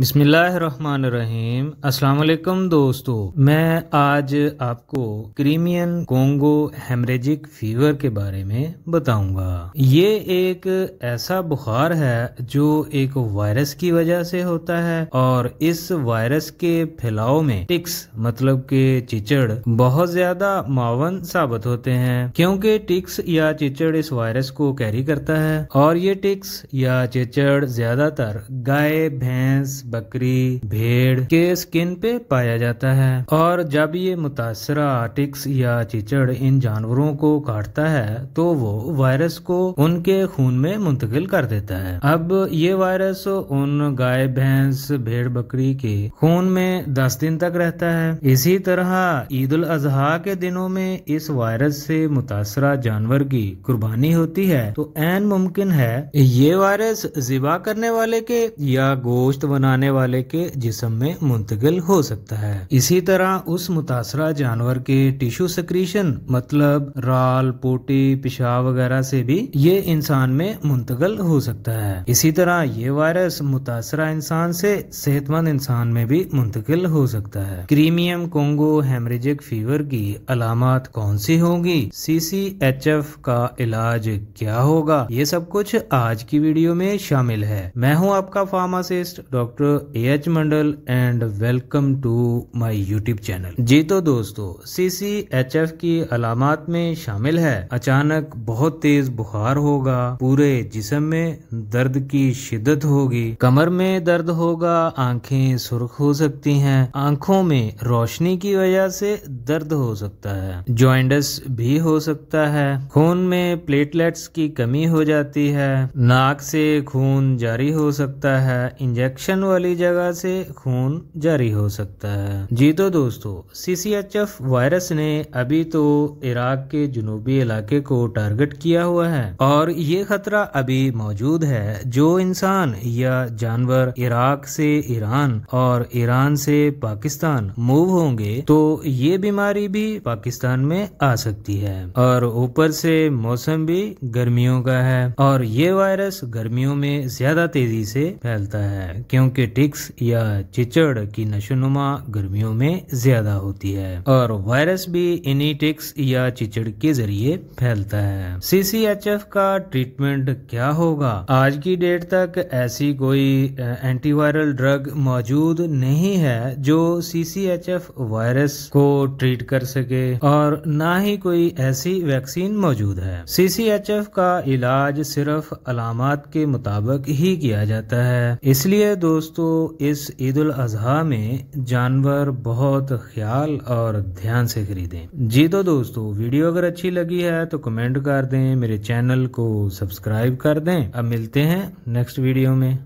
बिसमीम अस्सलाम दोस्तों मैं आज आपको क्रीमियन कोंगो हेमरेजिक फीवर के बारे में बताऊंगा ये एक ऐसा बुखार है जो एक वायरस की वजह से होता है और इस वायरस के फैलाव में टिक्स मतलब के चिचड़ बहुत ज्यादा मावन साबित होते हैं क्योंकि टिक्स या चिचड़ इस वायरस को कैरी करता है और ये टिक्स या चिचड़ ज्यादातर गाय भैंस बकरी भेड़ के स्किन पे पाया जाता है और जब ये मुतासरा आर्टिक्स या चिचड़ इन जानवरों को काटता है तो वो वायरस को उनके खून में मुंतकिल कर देता है अब ये वायरस उन गाय भैंस भेड़ बकरी के खून में दस दिन तक रहता है इसी तरह ईद उल अजहा के दिनों में इस वायरस से मुतासरा जानवर की कुर्बानी होती है तो एन मुमकिन है ये वायरस जिबा करने वाले के या गोश्त बना बनाने वाले के जिसम में मुंतकिल हो सकता है इसी तरह उस मुतासरा जानवर के टिश्यू सक्रीशन मतलब राल पोटी पेशाब वगैरह से भी ये इंसान में मुंतकिल हो सकता है इसी तरह ये वायरस मुतासरा इंसान से सेहतमंद इंसान में भी मुंतकिल हो सकता है क्रीमियम कोंगो हेमरेजिक फीवर की अलामत कौन सी होगी सी सी एच एफ का इलाज क्या होगा ये सब कुछ आज की वीडियो में शामिल है मैं हूँ आपका pharmacist doctor H Mandal and welcome to my YouTube channel जी तो दोस्तों सीसीएचएफ की अलामत में शामिल है अचानक बहुत तेज बुखार होगा पूरे जिसम में दर्द की शिद्दत होगी कमर में दर्द होगा आंखें सुर्ख हो सकती हैं आंखों में रोशनी की वजह से दर्द हो सकता है ज्वाइंडस भी हो सकता है खून में प्लेटलेट्स की कमी हो जाती है नाक से खून जारी हो सकता है इंजेक्शन वाली जगह से खून जारी हो सकता है जी तो दोस्तों सीसीएचएफ वायरस ने अभी तो इराक के जुनूबी इलाके को टारगेट किया हुआ है और ये खतरा अभी मौजूद है जो इंसान या जानवर इराक से ईरान और ईरान से पाकिस्तान मूव होंगे तो ये बीमारी भी पाकिस्तान में आ सकती है और ऊपर से मौसम भी गर्मियों का है और ये वायरस गर्मियों में ज्यादा तेजी से फैलता है क्योंकि टिक्स या चिचड़ की नशोनुमा गर्मियों में ज्यादा होती है और वायरस भी इन्हीं टिक्स या चिचड़ के जरिए फैलता है सी का ट्रीटमेंट क्या होगा आज की डेट तक ऐसी कोई एंटीवायरल ड्रग मौजूद नहीं है जो सी वायरस को ट्रीट कर सके और ना ही कोई ऐसी वैक्सीन मौजूद है सी का इलाज सिर्फ अलामत के मुताबिक ही किया जाता है इसलिए दोस्त दोस्तों इस ईद उल अजहा में जानवर बहुत ख्याल और ध्यान से खरीदें जी तो दोस्तों वीडियो अगर अच्छी लगी है तो कमेंट कर दें मेरे चैनल को सब्सक्राइब कर दें अब मिलते हैं नेक्स्ट वीडियो में